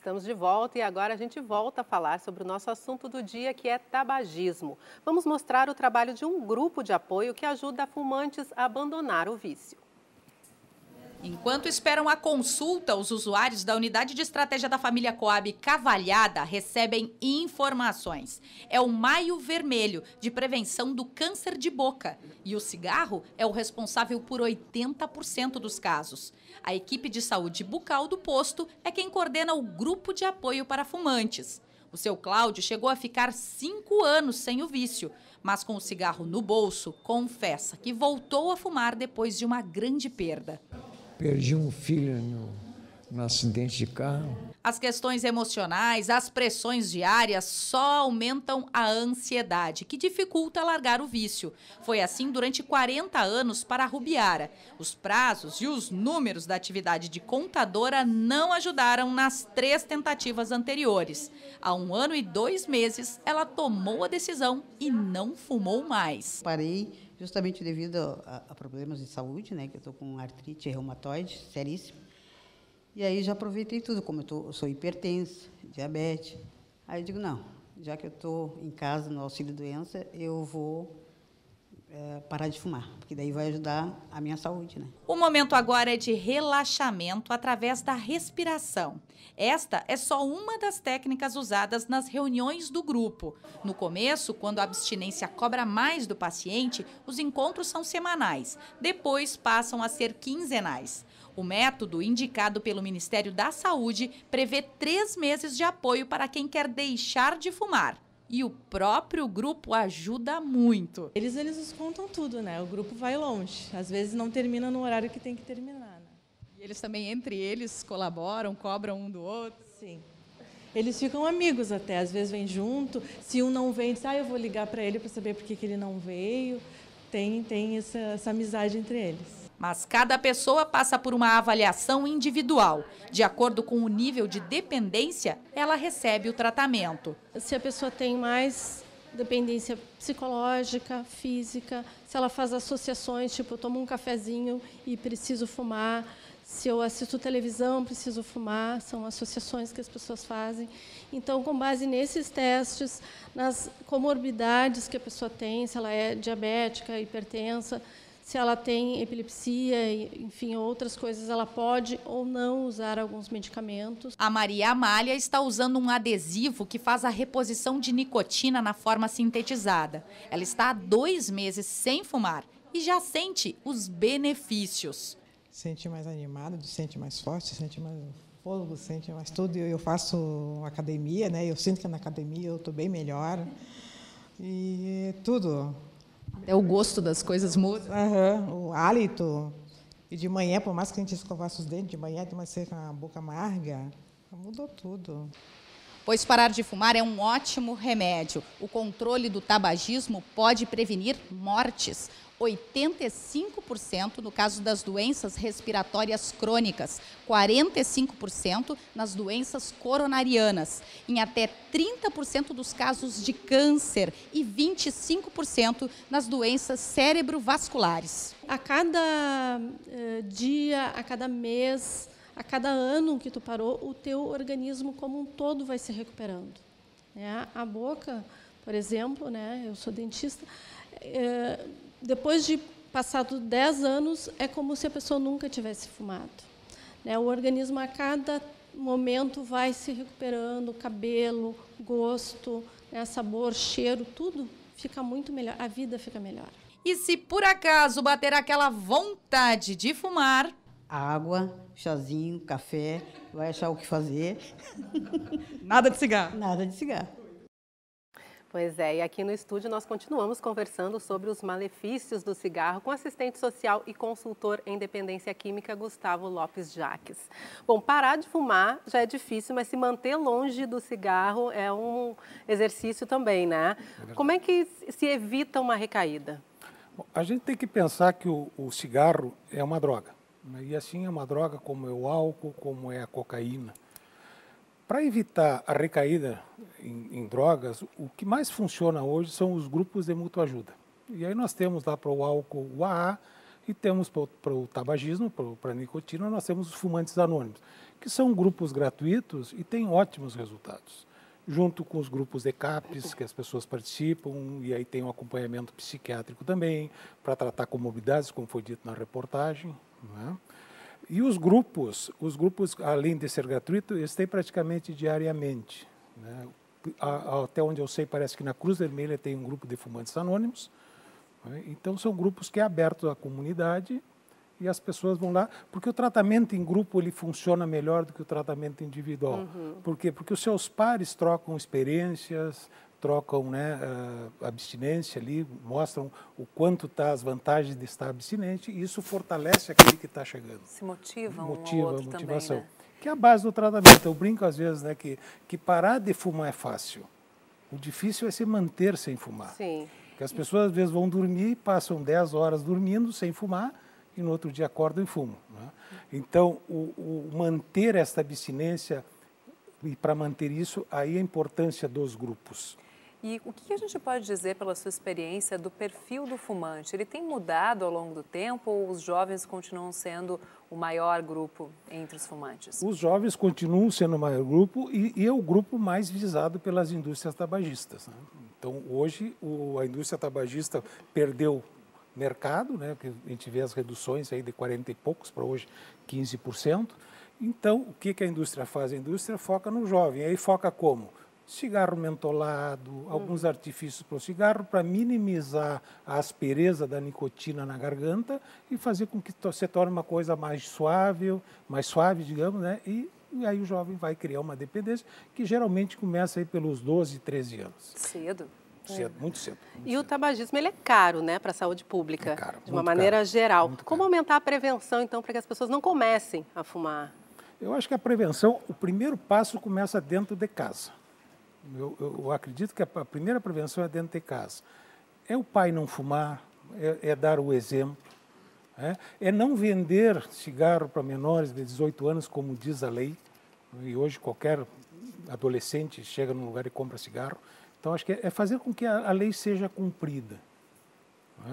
Estamos de volta e agora a gente volta a falar sobre o nosso assunto do dia, que é tabagismo. Vamos mostrar o trabalho de um grupo de apoio que ajuda fumantes a abandonar o vício. Enquanto esperam a consulta, os usuários da Unidade de Estratégia da Família Coab Cavalhada recebem informações. É o Maio Vermelho de prevenção do câncer de boca e o cigarro é o responsável por 80% dos casos. A equipe de saúde bucal do posto é quem coordena o grupo de apoio para fumantes. O seu Cláudio chegou a ficar cinco anos sem o vício, mas com o cigarro no bolso, confessa que voltou a fumar depois de uma grande perda. Perdi um filho no, no acidente de carro. As questões emocionais, as pressões diárias só aumentam a ansiedade, que dificulta largar o vício. Foi assim durante 40 anos para a Rubiara. Os prazos e os números da atividade de contadora não ajudaram nas três tentativas anteriores. Há um ano e dois meses, ela tomou a decisão e não fumou mais. Parei justamente devido a, a problemas de saúde, né, que eu estou com artrite reumatoide seríssima. E aí já aproveitei tudo, como eu, tô, eu sou hipertensa, diabetes. Aí eu digo, não, já que eu estou em casa no auxílio-doença, eu vou é, parar de fumar, porque daí vai ajudar a minha saúde, né? O momento agora é de relaxamento através da respiração. Esta é só uma das técnicas usadas nas reuniões do grupo. No começo, quando a abstinência cobra mais do paciente, os encontros são semanais, depois passam a ser quinzenais. O método, indicado pelo Ministério da Saúde, prevê três meses de apoio para quem quer deixar de fumar e o próprio grupo ajuda muito. Eles, eles nos contam tudo, né? O grupo vai longe. Às vezes não termina no horário que tem que terminar. Né? E eles também, entre eles, colaboram, cobram um do outro? Sim. Eles ficam amigos até, às vezes vêm junto. Se um não vem, sai, ah, eu vou ligar para ele para saber por que, que ele não veio. Tem, tem essa, essa amizade entre eles mas cada pessoa passa por uma avaliação individual. De acordo com o nível de dependência, ela recebe o tratamento. Se a pessoa tem mais dependência psicológica, física, se ela faz associações, tipo, eu tomo um cafezinho e preciso fumar, se eu assisto televisão, preciso fumar, são associações que as pessoas fazem. Então, com base nesses testes, nas comorbidades que a pessoa tem, se ela é diabética, hipertensa, se ela tem epilepsia, enfim, outras coisas, ela pode ou não usar alguns medicamentos. A Maria Amália está usando um adesivo que faz a reposição de nicotina na forma sintetizada. Ela está há dois meses sem fumar e já sente os benefícios. Sente mais animado, sente mais forte, sente mais fogo, sente mais tudo. Eu faço academia, né? Eu sinto que na academia eu estou bem melhor. E tudo, até o gosto das coisas muda. Uhum, o hálito. E de manhã, por mais que a gente escovasse os dentes, de manhã, de uma seca, a boca amarga, mudou tudo pois parar de fumar é um ótimo remédio. O controle do tabagismo pode prevenir mortes. 85% no caso das doenças respiratórias crônicas, 45% nas doenças coronarianas, em até 30% dos casos de câncer e 25% nas doenças cerebrovasculares. A cada uh, dia, a cada mês, a cada ano que tu parou, o teu organismo como um todo vai se recuperando. Né? A boca, por exemplo, né? eu sou dentista, é, depois de passado 10 anos, é como se a pessoa nunca tivesse fumado. Né? O organismo, a cada momento, vai se recuperando, cabelo, gosto, né? sabor, cheiro, tudo fica muito melhor, a vida fica melhor. E se por acaso bater aquela vontade de fumar, água, chazinho, café, vai achar o que fazer. Nada de cigarro. Nada de cigarro. Pois é, e aqui no estúdio nós continuamos conversando sobre os malefícios do cigarro com assistente social e consultor em dependência química Gustavo Lopes Jaques. Bom, parar de fumar já é difícil, mas se manter longe do cigarro é um exercício também, né? É Como é que se evita uma recaída? a gente tem que pensar que o, o cigarro é uma droga. Né? E assim é uma droga como é o álcool, como é a cocaína. Para evitar a recaída em, em, drogas, o que mais funciona hoje são os grupos de mútua ajuda. E aí nós temos lá para o álcool o AA e temos para o tabagismo, para a nicotina, nós temos os fumantes anônimos, que são grupos gratuitos e têm ótimos resultados. Junto com os grupos de capes que as pessoas participam, e aí tem um acompanhamento psiquiátrico também, para tratar comorbidades, como foi dito na reportagem. É? E os grupos, os grupos, além de ser gratuito, eles têm praticamente diariamente. Né? Até onde eu sei, parece que na Cruz Vermelha tem um grupo de fumantes anônimos. Né? Então, são grupos que é aberto à comunidade e as pessoas vão lá, porque o tratamento em grupo ele funciona melhor do que o tratamento individual. Uhum. Por quê? Porque os seus pares trocam experiências, trocam né, abstinência ali, mostram o quanto tá as vantagens de estar abstinente, e isso fortalece aquele que está chegando. Se motivam Motiva, um ao outro motivação. Também, né? Que é a base do tratamento. Eu brinco às vezes né, que, que parar de fumar é fácil. O difícil é se manter sem fumar. Sim. Porque as pessoas às vezes vão dormir, passam 10 horas dormindo sem fumar, e no outro dia acordam e fumam. Né? Então, o, o manter esta abstinência e para manter isso, aí é a importância dos grupos. E o que a gente pode dizer pela sua experiência do perfil do fumante? Ele tem mudado ao longo do tempo ou os jovens continuam sendo o maior grupo entre os fumantes? Os jovens continuam sendo o maior grupo e, e é o grupo mais visado pelas indústrias tabagistas. Né? Então, hoje, o, a indústria tabagista perdeu mercado, né? a gente vê as reduções aí de 40 e poucos para hoje 15%. Então, o que, que a indústria faz? A indústria foca no jovem. Aí foca como? cigarro mentolado, alguns artifícios para o cigarro, para minimizar a aspereza da nicotina na garganta e fazer com que você torne uma coisa mais suave, mais suave, digamos, né? E, e aí o jovem vai criar uma dependência que geralmente começa aí pelos 12, 13 anos. Cedo. Cedo, muito cedo. Muito e cedo. o tabagismo ele é caro, né, para a saúde pública, é caro, de uma maneira caro, geral. Como aumentar a prevenção, então, para que as pessoas não comecem a fumar? Eu acho que a prevenção, o primeiro passo começa dentro de casa. Eu, eu, acredito que a primeira prevenção é dentro de casa. É o pai não fumar, é, é dar o exemplo, é, é não vender cigarro para menores de 18 anos, como diz a lei. E hoje qualquer adolescente chega num lugar e compra cigarro. Então acho que é, é fazer com que a, a lei seja cumprida.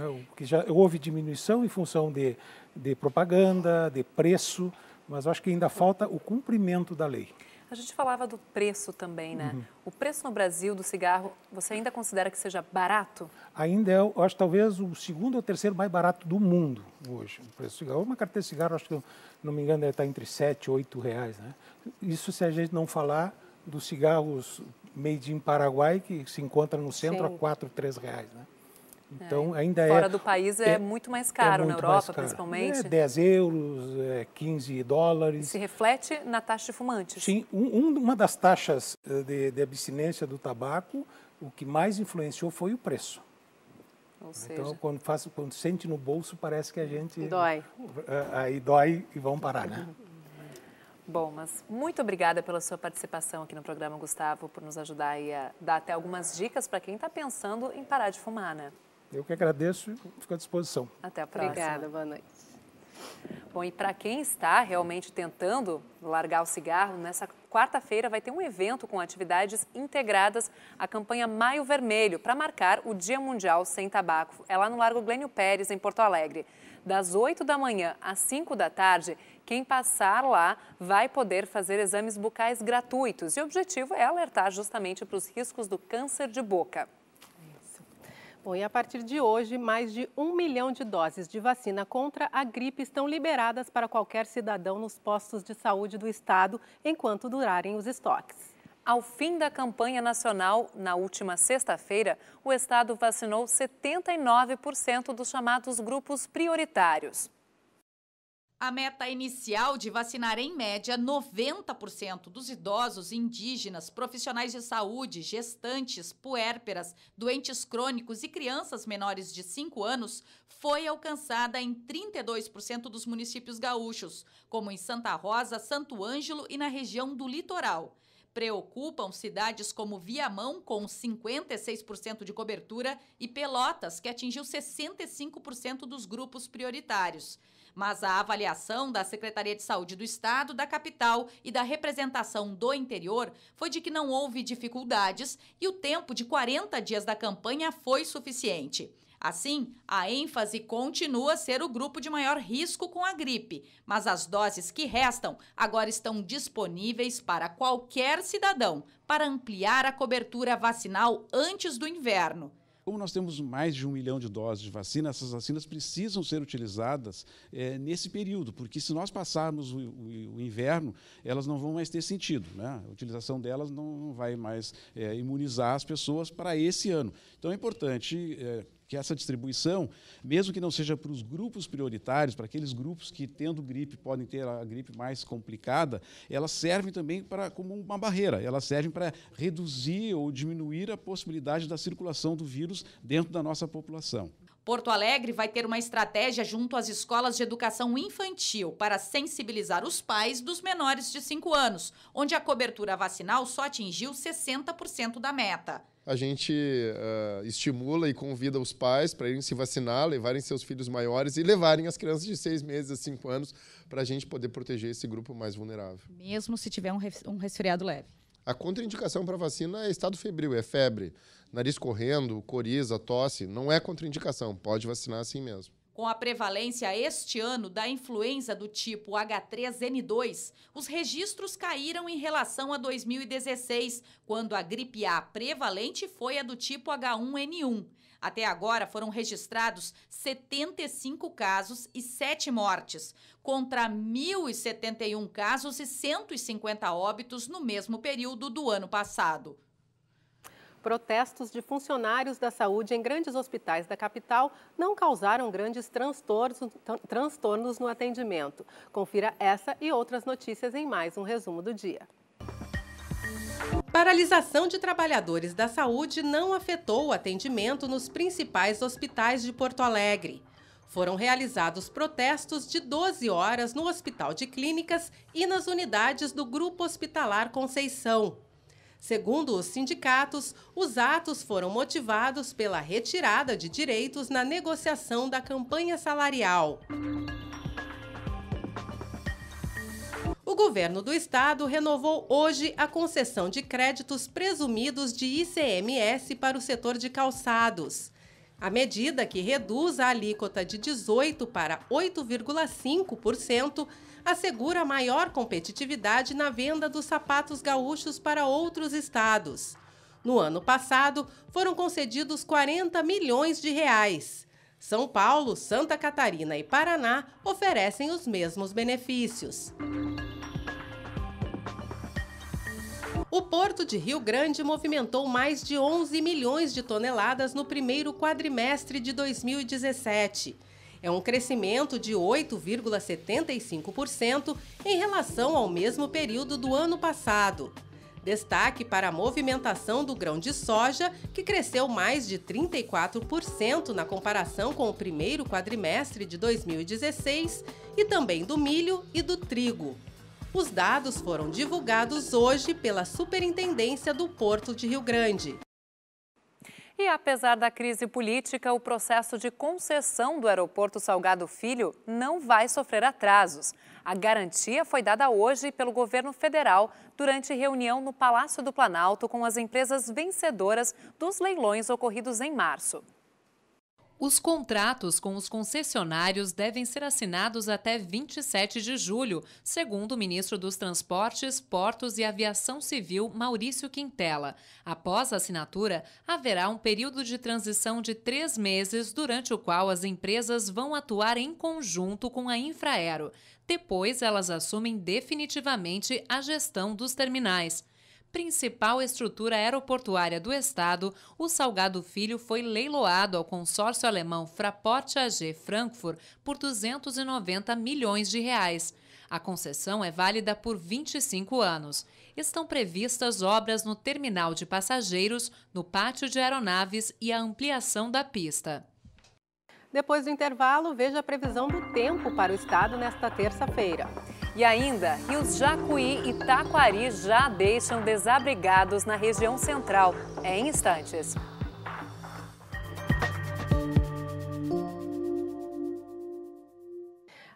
É, o que já houve diminuição em função de, de propaganda, de preço, mas acho que ainda falta o cumprimento da lei. A gente falava do preço também, né? Uhum. O preço no Brasil do cigarro, você ainda considera que seja barato? Ainda é, eu acho, talvez o segundo ou terceiro mais barato do mundo hoje, o preço do cigarro. Uma carteira de cigarro, acho que, não me engano, deve estar entre 7 e 8 reais, né? Isso se a gente não falar dos cigarros made in Paraguai, que se encontra no centro Sim. a 4, 3 reais, né? É. Então, é. ainda Fora é... do país é, é muito mais é caro, muito na Europa caro. principalmente. É 10 euros, é 15 dólares. E se reflete na taxa de fumantes. Sim, um, uma das taxas eh, de, de, abstinência do tabaco, o que mais influenciou foi o preço. Ou então, seja... quando, faz, quando sente no bolso, parece que a gente... Dói. Eh, aí dói e vão parar, né? Bom, mas muito obrigada pela sua participação aqui no programa, Gustavo, por nos ajudar a dar até algumas dicas para quem está pensando em parar de fumar, né? Eu que agradeço e fico à disposição. Até a próxima. Obrigada, boa noite. Bom, e para quem está realmente tentando largar o cigarro, nessa quarta-feira vai ter um evento com atividades integradas à campanha Maio Vermelho, para marcar o Dia Mundial Sem Tabaco. É lá no Largo Glênio Pérez, em Porto Alegre. Das 8 da manhã às 5 da tarde, quem passar lá vai poder fazer exames bucais gratuitos. E o objetivo é alertar justamente para os riscos do câncer de boca. Bom, e a partir de hoje, mais de um milhão de doses de vacina contra a gripe estão liberadas para qualquer cidadão nos postos de saúde do estado, enquanto durarem os estoques. Ao fim da campanha nacional, na última sexta-feira, o estado vacinou 79% dos chamados grupos prioritários. A meta inicial de vacinar em média 90% dos idosos, indígenas, profissionais de saúde, gestantes, puérperas, doentes crônicos e crianças menores de 5 anos foi alcançada em 32% dos municípios gaúchos, como em Santa Rosa, Santo Ângelo e na região do litoral preocupam cidades como Viamão, com 56% de cobertura, e Pelotas, que atingiu 65% dos grupos prioritários mas a avaliação da Secretaria de Saúde do Estado, da capital e da representação do interior foi de que não houve dificuldades e o tempo de 40 dias da campanha foi suficiente. Assim, a ênfase continua a ser o grupo de maior risco com a gripe, mas as doses que restam agora estão disponíveis para qualquer cidadão para ampliar a cobertura vacinal antes do inverno. Como nós temos mais de um milhão de doses de vacina, essas vacinas precisam ser utilizadas é, nesse período, porque se nós passarmos o, o, o, inverno, elas não vão mais ter sentido. Né? A utilização delas não, não vai mais é, imunizar as pessoas para esse ano. Então é importante eh, que essa distribuição, mesmo que não seja para os grupos prioritários, para aqueles grupos que, tendo gripe, podem ter a gripe mais complicada, ela serve também para, como uma barreira, Ela serve para reduzir ou diminuir a possibilidade da circulação do vírus dentro da nossa população. Porto Alegre vai ter uma estratégia junto às escolas de educação infantil para sensibilizar os pais dos menores de 5 anos, onde a cobertura vacinal só atingiu 60% da meta a gente uh, estimula e convida os pais para irem se vacinar, levarem seus filhos maiores e levarem as crianças de seis meses a cinco anos para a gente poder proteger esse grupo mais vulnerável. Mesmo se tiver um, res um resfriado leve. A contraindicação para vacina é estado febril, é febre, nariz correndo, coriza, tosse. Não é contraindicação, pode vacinar assim mesmo. Com a prevalência este ano da influenza do tipo H3N2, os registros caíram em relação a 2016, quando a gripe A prevalente foi a do tipo H1N1. Até agora foram registrados 75 casos e 7 mortes, contra 1.071 casos e 150 óbitos no mesmo período do ano passado. Protestos de funcionários da saúde em grandes hospitais da capital não causaram grandes transtornos, transtornos no atendimento. Confira essa e outras notícias em mais um resumo do dia. Paralisação de trabalhadores da saúde não afetou o atendimento nos principais hospitais de Porto Alegre. Foram realizados protestos de 12 horas no Hospital de Clínicas e nas unidades do Grupo Hospitalar Conceição. Segundo os sindicatos, os atos foram motivados pela retirada de direitos na negociação da campanha salarial. O governo do estado renovou hoje a concessão de créditos presumidos de ICMS para o setor de calçados. A medida, que reduz a alíquota de 18% para 8,5%, assegura maior competitividade na venda dos sapatos gaúchos para outros estados. No ano passado, foram concedidos 40 milhões de reais. São Paulo, Santa Catarina e Paraná oferecem os mesmos benefícios. O Porto de Rio Grande movimentou mais de 11 milhões de toneladas no primeiro quadrimestre de 2017. É um crescimento de 8,75% em relação ao mesmo período do ano passado. Destaque para a movimentação do grão de soja, que cresceu mais de 34% na comparação com o primeiro quadrimestre de 2016, e também do milho e do trigo. Os dados foram divulgados hoje pela Superintendência do Porto de Rio Grande. E apesar da crise política, o processo de concessão do aeroporto Salgado Filho não vai sofrer atrasos. A garantia foi dada hoje pelo governo federal durante reunião no Palácio do Planalto com as empresas vencedoras dos leilões ocorridos em março. Os contratos com os concessionários devem ser assinados até 27 de julho, segundo o ministro dos Transportes, Portos e Aviação Civil, Maurício Quintela. Após a assinatura, haverá um período de transição de três meses, durante o qual as empresas vão atuar em conjunto com a Infraero. Depois, elas assumem definitivamente a gestão dos terminais principal estrutura aeroportuária do estado, o Salgado Filho foi leiloado ao consórcio alemão Fraport AG Frankfurt por 290 milhões de reais. A concessão é válida por 25 anos. Estão previstas obras no terminal de passageiros, no pátio de aeronaves e a ampliação da pista. Depois do intervalo, veja a previsão do tempo para o estado nesta terça-feira. E ainda, rios Jacuí e Taquari já deixam desabrigados na região central. É em instantes.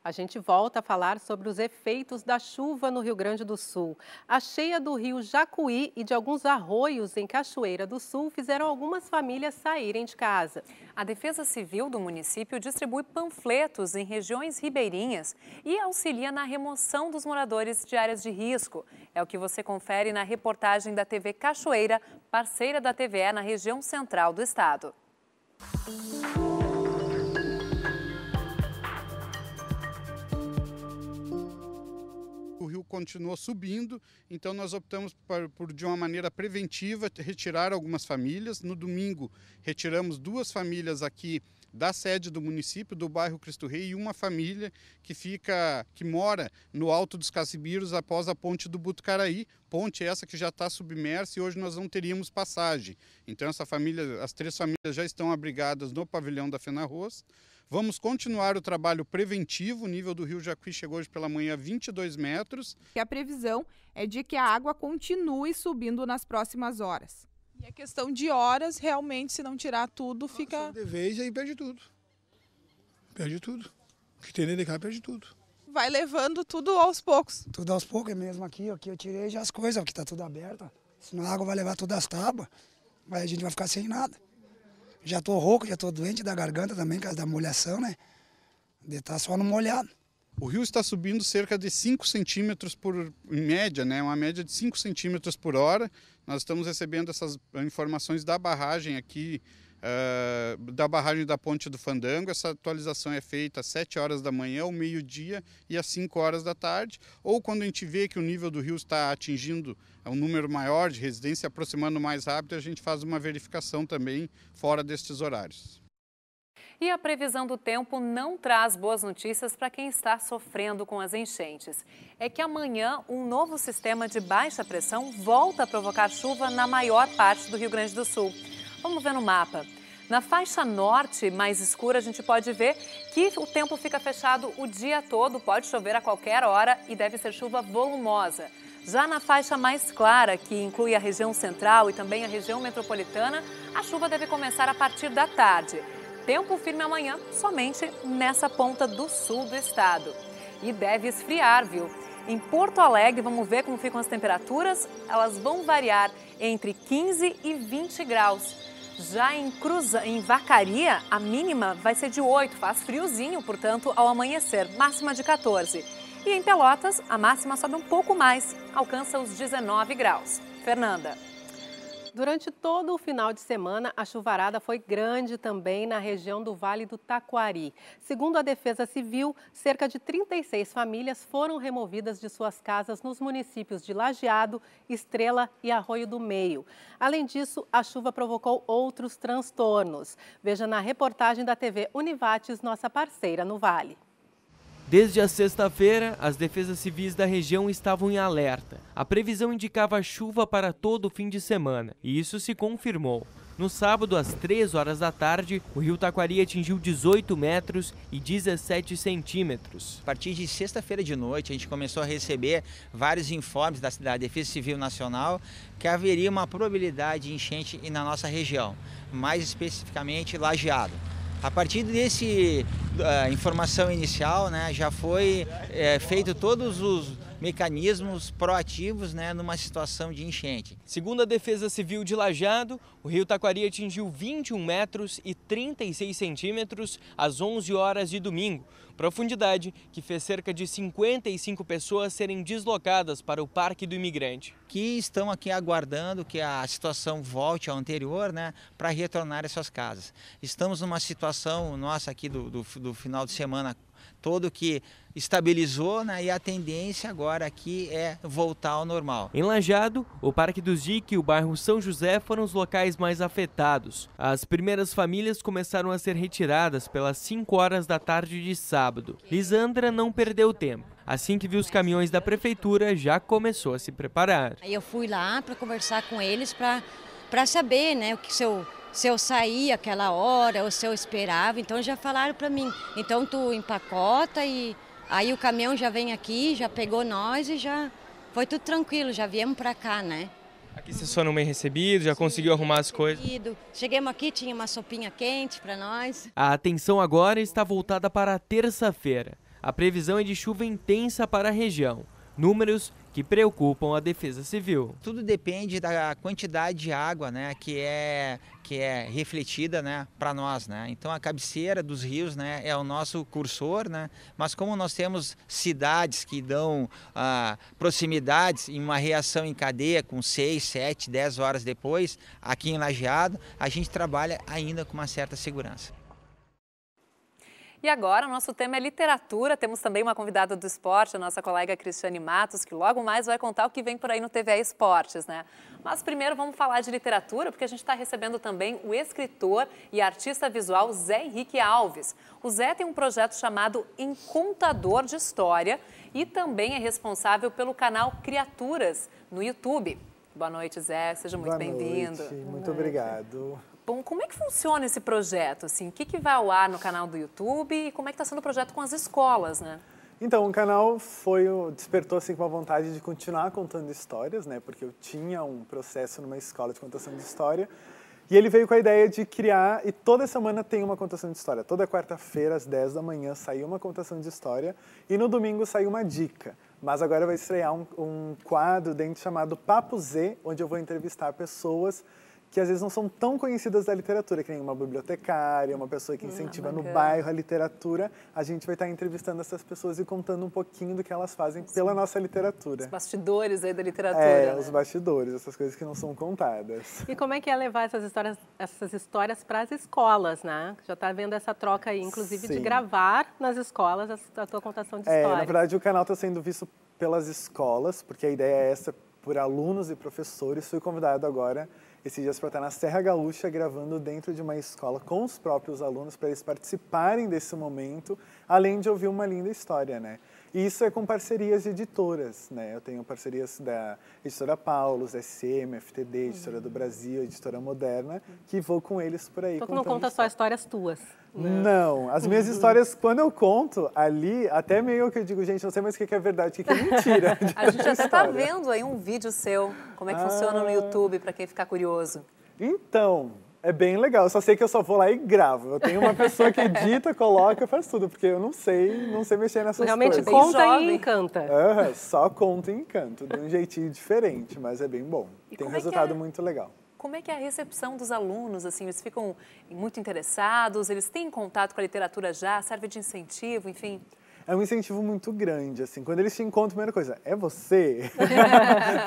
A gente volta a falar sobre os efeitos da chuva no Rio Grande do Sul. A cheia do rio Jacuí e de alguns arroios em Cachoeira do Sul fizeram algumas famílias saírem de casa. A Defesa Civil do município distribui panfletos em regiões ribeirinhas e auxilia na remoção dos moradores de áreas de risco. É o que você confere na reportagem da TV Cachoeira, parceira da TVE na região central do estado. Música continuou subindo, então nós optamos por, por, de uma maneira preventiva, retirar algumas famílias. No domingo, retiramos duas famílias aqui da sede do município, do bairro Cristo Rei, e uma família que fica, que mora no Alto dos Cacibiros, após a ponte do Butucaraí, ponte essa que já está submersa e hoje nós não teríamos passagem. Então essa família, as três famílias já estão abrigadas no pavilhão da Fenarroz. Vamos continuar o trabalho preventivo. O nível do rio Jacuí chegou hoje pela manhã a 22 metros. E a previsão é de que a água continue subindo nas próximas horas. E a é questão de horas, realmente, se não tirar tudo, fica. De vez aí perde tudo. Perde tudo. O que tem dentro de cá perde tudo. Vai levando tudo aos poucos. Tudo aos poucos, é mesmo aqui, Aqui que eu tirei já as coisas, aqui que tá tudo aberto. Senão a água vai levar todas as tábuas, aí a gente vai ficar sem nada. Já estou rouco, já estou doente da garganta também, por causa da molhação, né? De estar tá só no molhado. O rio está subindo cerca de 5 centímetros por em média, né? Uma média de 5 centímetros por hora. Nós estamos recebendo essas informações da barragem aqui ah, da barragem da Ponte do Fandango. Essa atualização é feita às 7 horas da manhã, ao meio-dia e às 5 horas da tarde. Ou quando a gente vê que o nível do rio está atingindo um número maior de residência, aproximando mais rápido, a gente faz uma verificação também fora destes horários. E a previsão do tempo não traz boas notícias para quem está sofrendo com as enchentes. É que amanhã um novo sistema de baixa pressão volta a provocar chuva na maior parte do Rio Grande do Sul. Vamos ver no mapa. Na faixa norte, mais escura, a gente pode ver que o tempo fica fechado o dia todo, pode chover a qualquer hora e deve ser chuva volumosa. Já na faixa mais clara, que inclui a região central e também a região metropolitana, a chuva deve começar a partir da tarde. Tempo firme amanhã, somente nessa ponta do sul do estado. E deve esfriar, viu? Em Porto Alegre, vamos ver como ficam as temperaturas. Elas vão variar entre 15 e 20 graus. Já em Cruz em Vacaria, a mínima vai ser de 8, faz friozinho, portanto, ao amanhecer, máxima de 14. E em Pelotas, a máxima sobe um pouco mais, alcança os 19 graus. Fernanda. Durante todo o final de semana, a chuvarada foi grande também na região do Vale do Taquari. Segundo a Defesa Civil, cerca de 36 famílias foram removidas de suas casas nos municípios de Lajeado, Estrela e Arroio do Meio. Além disso, a chuva provocou outros transtornos. Veja na reportagem da TV Univates, nossa parceira no Vale. Desde a sexta-feira, as defesas civis da região estavam em alerta. A previsão indicava chuva para todo o fim de semana, e isso se confirmou. No sábado, às 3 horas da tarde, o rio Taquari atingiu 18 metros e 17 centímetros. A partir de sexta-feira de noite, a gente começou a receber vários informes da cidade Defesa Civil Nacional que haveria uma probabilidade de enchente na nossa região, mais especificamente Lajeado. A partir desse uh, informação inicial, né, já foi é, feito todos os mecanismos proativos né, numa situação de enchente. Segundo a Defesa Civil de Lajado, o rio Taquari atingiu 21 metros e 36 centímetros às 11 horas de domingo, profundidade que fez cerca de 55 pessoas serem deslocadas para o Parque do Imigrante. Que estão aqui aguardando que a situação volte ao anterior, né, para retornar às suas casas. Estamos numa situação nossa aqui do, do, do final de semana todo que estabilizou né, e a tendência agora aqui é voltar ao normal. Em Lajado, o Parque do Zic e o bairro São José foram os locais mais afetados. As primeiras famílias começaram a ser retiradas pelas 5 horas da tarde de sábado. Lisandra não perdeu tempo. Assim que viu os caminhões da prefeitura, já começou a se preparar. Eu fui lá para conversar com eles para saber né, o que seu se eu saía aquela hora ou se eu esperava. Então já falaram para mim. Então tu empacota e aí o caminhão já vem aqui, já pegou nós e já foi tudo tranquilo, já viemos para cá, né? Aqui vocês foram bem recebidos, já Sim, conseguiu arrumar as coisas? Chegamos aqui, tinha uma sopinha quente para nós. A atenção agora está voltada para terça-feira. A previsão é de chuva intensa para a região. Números que preocupam a Defesa Civil. Tudo depende da quantidade de água né, que é que é refletida né, para nós. Né? Então a cabeceira dos rios né, é o nosso cursor, né? mas como nós temos cidades que dão ah, proximidades em uma reação em cadeia com 6, 7, 10 horas depois, aqui em Lajeado, a gente trabalha ainda com uma certa segurança. E agora, o nosso tema é literatura. Temos também uma convidada do esporte, a nossa colega Cristiane Matos, que logo mais vai contar o que vem por aí no TVA Esportes, né? Mas primeiro vamos falar de literatura, porque a gente está recebendo também o escritor e artista visual Zé Henrique Alves. O Zé tem um projeto chamado Encontador de História e também é responsável pelo canal Criaturas no YouTube. Boa noite, Zé. Seja muito bem-vindo. Muito obrigado. Bom, como é que funciona esse projeto? Assim, o que, que vai ao ar no canal do YouTube e como é que está sendo o projeto com as escolas, né? Então, o canal foi despertou assim com a vontade de continuar contando histórias, né? Porque eu tinha um processo numa escola de contação de história. E ele veio com a ideia de criar, e toda semana tem uma contação de história. Toda quarta-feira, às 10 da manhã, saiu uma contação de história, e no domingo saiu uma dica. Mas agora vai estrear um, um quadro dentro chamado Papo Z, onde eu vou entrevistar pessoas que às vezes não são tão conhecidas da literatura, que nem uma bibliotecária, uma pessoa que hum, incentiva ah, no bairro a literatura. A gente vai estar entrevistando essas pessoas e contando um pouquinho do que elas fazem Sim. pela nossa literatura. Os bastidores aí da literatura. É, né? os bastidores, essas coisas que não são contadas. E como é que é levar essas histórias, essas histórias para as escolas, né? Já está vendo essa troca aí, inclusive, Sim. de gravar nas escolas a, a tua contação de histórias. É, na verdade, o canal está sendo visto pelas escolas, porque a ideia é essa por alunos e professores. Fui convidado agora esses dias para estar na Serra Gaúcha gravando dentro de uma escola com os próprios alunos para eles participarem desse momento, além de ouvir uma linda história, né? E isso é com parcerias editoras, né? Eu tenho parcerias da editora Paulus, SM, FTD, Editora uhum. do Brasil, Editora Moderna, que vou com eles por aí. Então tu não conta só histórias tuas. Né? Não, as minhas uhum. histórias, quando eu conto ali, até meio que eu digo, gente, não sei mais o que é verdade, o que é mentira. a gente até está vendo aí um vídeo seu, como é que ah. funciona no ah. YouTube, para quem ficar curioso. Então, é bem legal, eu só sei que eu só vou lá e gravo. Eu tenho uma pessoa que edita, coloca, faz tudo, porque eu não sei, não sei mexer nessas Realmente coisas. Realmente conta e encanta. Uhum, só conta e encanta, de um jeitinho diferente, mas é bem bom. E Tem é um resultado é? muito legal. Como é que é a recepção dos alunos? Assim, eles ficam muito interessados, eles têm contato com a literatura já, serve de incentivo, enfim? é um incentivo muito grande, assim. Quando eles te encontram, a primeira coisa, é você?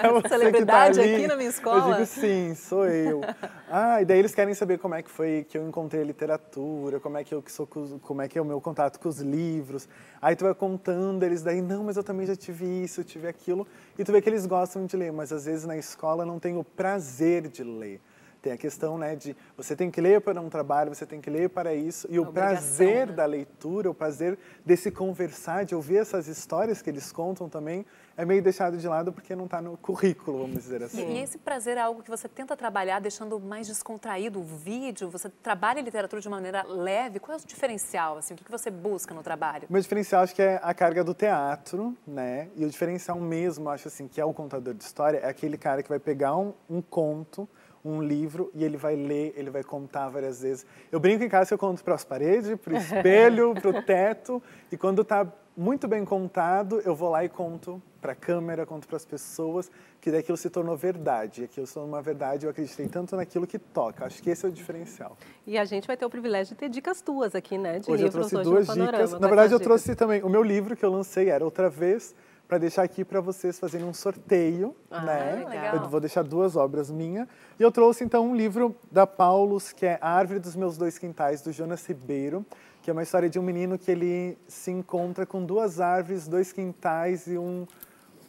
é você tá Celebridade tá aqui na minha escola? Eu digo, sim, sou eu. ah, e daí eles querem saber como é que foi que eu encontrei a literatura, como é que eu sou, como é que é o meu contato com os livros. Aí tu vai contando, eles daí, não, mas eu também já tive isso, eu tive aquilo. E tu vê que eles gostam de ler, mas às vezes na escola não tem o prazer de ler. Tem a questão né, de você tem que ler para um trabalho, você tem que ler para isso. E o prazer né? da leitura, o prazer desse conversar, de ouvir essas histórias que eles contam também, é meio deixado de lado porque não está no currículo, vamos dizer assim. E, e esse prazer é algo que você tenta trabalhar deixando mais descontraído o vídeo? Você trabalha a literatura de maneira leve? Qual é o diferencial? Assim, o que você busca no trabalho? meu diferencial acho que é a carga do teatro, né? E o diferencial mesmo, acho assim, que é o contador de história, é aquele cara que vai pegar um, um conto um livro e ele vai ler, ele vai contar várias vezes. Eu brinco em casa que eu conto para as paredes, para o espelho, para o teto, e quando está muito bem contado, eu vou lá e conto para a câmera, conto para as pessoas, que daquilo se tornou verdade, aquilo se tornou uma verdade, eu acreditei tanto naquilo que toca. Acho que esse é o diferencial. E a gente vai ter o privilégio de ter dicas tuas aqui, né? De hoje livros, eu trouxe é duas dicas. Na verdade, eu dicas. trouxe também o meu livro que eu lancei, era outra vez para deixar aqui para vocês fazerem um sorteio, ah, né? Legal. Eu vou deixar duas obras minhas. E eu trouxe então um livro da Paulus, que é A Árvore dos Meus Dois Quintais, do Jonas Ribeiro, que é uma história de um menino que ele se encontra com duas árvores, dois quintais e um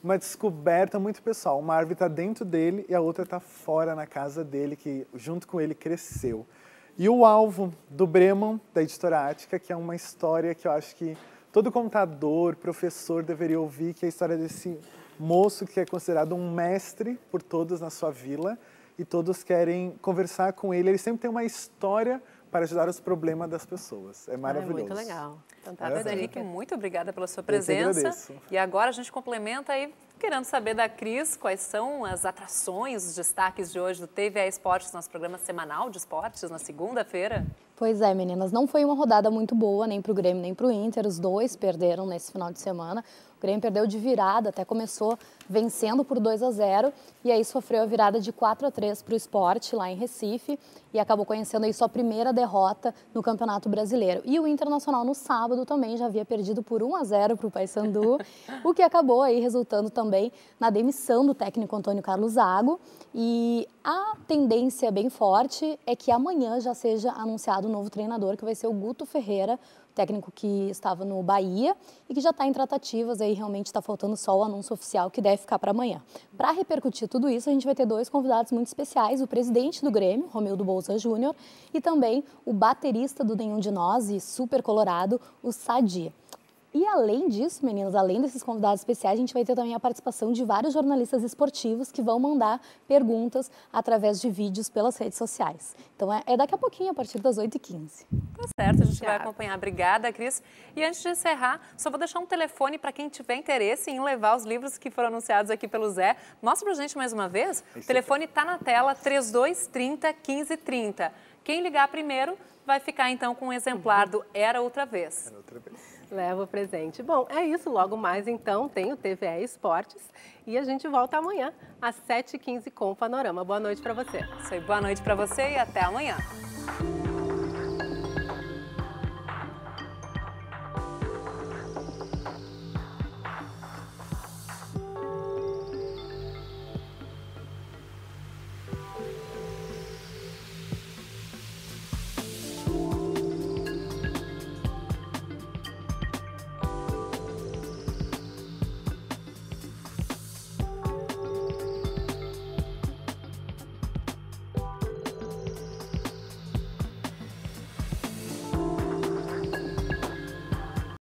uma descoberta muito pessoal. Uma árvore está dentro dele e a outra está fora na casa dele, que junto com ele cresceu. E o alvo do Breman, da editora Ática, que é uma história que eu acho que Todo contador, professor deveria ouvir que é a história desse moço que é considerado um mestre por todos na sua vila e todos querem conversar com ele. Ele sempre tem uma história para ajudar os problemas das pessoas. É maravilhoso. é muito legal. Então, tá, é, muito obrigada pela sua presença. E agora a gente complementa aí Querendo saber da Cris quais são as atrações, os destaques de hoje do TVA Esportes, nosso programa semanal de esportes, na segunda-feira? Pois é, meninas, não foi uma rodada muito boa nem para o Grêmio nem para o Inter. Os dois perderam nesse final de semana. O Grêmio perdeu de virada, até começou vencendo por 2 a 0 e aí sofreu a virada de 4 a 3 para o esporte lá em Recife e acabou conhecendo aí sua primeira derrota no Campeonato Brasileiro. E o Internacional no sábado também já havia perdido por 1 a 0 para o Paysandu, o que acabou aí resultando também na demissão do técnico Antônio Carlos Zago. E a tendência bem forte é que amanhã já seja anunciado o um novo treinador, que vai ser o Guto Ferreira, técnico que estava no Bahia e que já está em tratativas, aí realmente está faltando só o anúncio oficial que deve vai ficar para amanhã. Para repercutir tudo isso, a gente vai ter dois convidados muito especiais: o presidente do Grêmio, Romildo Bolsa Júnior, e também o baterista do Nenhum de Nós e super colorado, o Sadi. E além disso, meninas, além desses convidados especiais, a gente vai ter também a participação de vários jornalistas esportivos que vão mandar perguntas através de vídeos pelas redes sociais. Então é, é daqui a pouquinho, a partir das 8h15. Tá certo, a gente vai acompanhar. Obrigada, Cris. E antes de encerrar, só vou deixar um telefone para quem tiver interesse em levar os livros que foram anunciados aqui pelo Zé. Mostra para gente mais uma vez. Esse o telefone está na tela, 3230 1530. Quem ligar primeiro vai ficar então com um exemplar do Era Outra Vez. Era Outra Vez. Leva o presente. Bom, é isso. Logo mais, então, tem o TVE Esportes e a gente volta amanhã às 7h15 com o Panorama. Boa noite para você. Isso aí, boa noite para você e até amanhã.